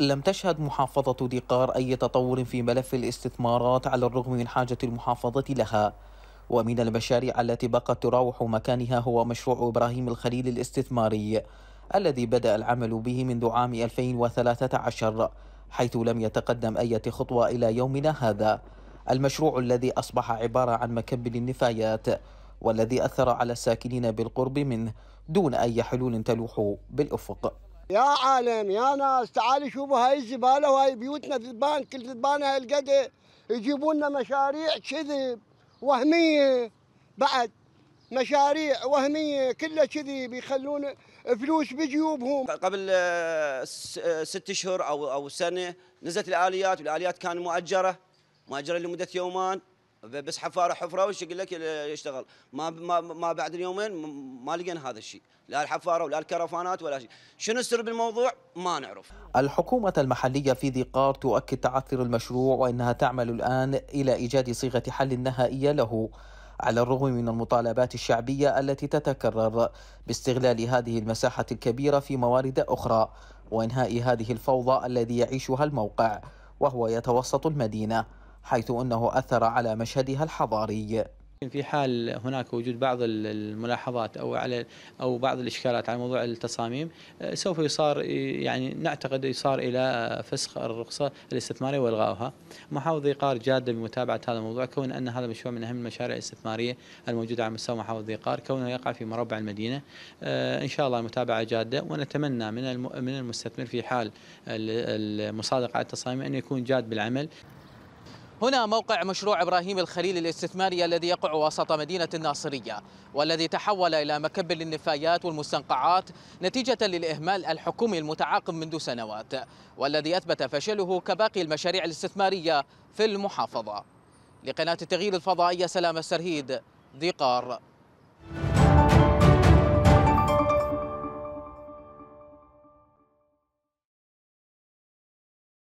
لم تشهد محافظة دقار أي تطور في ملف الاستثمارات على الرغم من حاجة المحافظة لها ومن المشاريع التي بقت تراوح مكانها هو مشروع إبراهيم الخليل الاستثماري الذي بدأ العمل به منذ عام 2013 حيث لم يتقدم أي خطوة إلى يومنا هذا المشروع الذي أصبح عبارة عن مكب للنفايات والذي أثر على الساكنين بالقرب منه دون أي حلول تلوح بالأفق يا عالم يا ناس تعالوا شوفوا هاي الزباله وهاي بيوتنا ذبان كل ذبانه هالقد يجيبوا لنا مشاريع كذب وهميه بعد مشاريع وهميه كلها كذب يخلون فلوس بجيوبهم قبل آه، آه، ست اشهر او او سنه نزلت الاليات والاليات كانت مؤجره مؤجره لمده يومان بس حفاره حفره وش يقول لك يشتغل ما ما, ما بعد اليومين ما لقينا هذا الشيء لا الحفاره ولا الكرفانات ولا شيء شنو السر بالموضوع ما نعرف الحكومه المحليه في ذي قار تؤكد تعثر المشروع وانها تعمل الان الى ايجاد صيغه حل نهائيه له على الرغم من المطالبات الشعبيه التي تتكرر باستغلال هذه المساحه الكبيره في موارد اخرى وانهاء هذه الفوضى الذي يعيشها الموقع وهو يتوسط المدينه حيث أنه أثر على مشهدها الحضاري في حال هناك وجود بعض الملاحظات او على او بعض الاشكالات على موضوع التصاميم آه، سوف يصار يعني نعتقد يصار الى فسخ الرخصه الاستثماريه والغائها. محافظه قار جاده بمتابعه هذا الموضوع كون ان هذا المشروع من اهم المشاريع الاستثماريه الموجوده على مستوى محافظه قار كونه يقع في مربع المدينه آه، ان شاء الله المتابعه جاده ونتمنى من من المستثمر في حال المصادقه على التصاميم ان يكون جاد بالعمل. هنا موقع مشروع إبراهيم الخليل الاستثماري الذي يقع وسط مدينة الناصرية والذي تحول إلى مكب للنفايات والمستنقعات نتيجة للإهمال الحكومي المتعاقب منذ سنوات والذي أثبت فشله كباقي المشاريع الاستثمارية في المحافظة لقناة التغيير الفضائية سلام السرهيد ذقار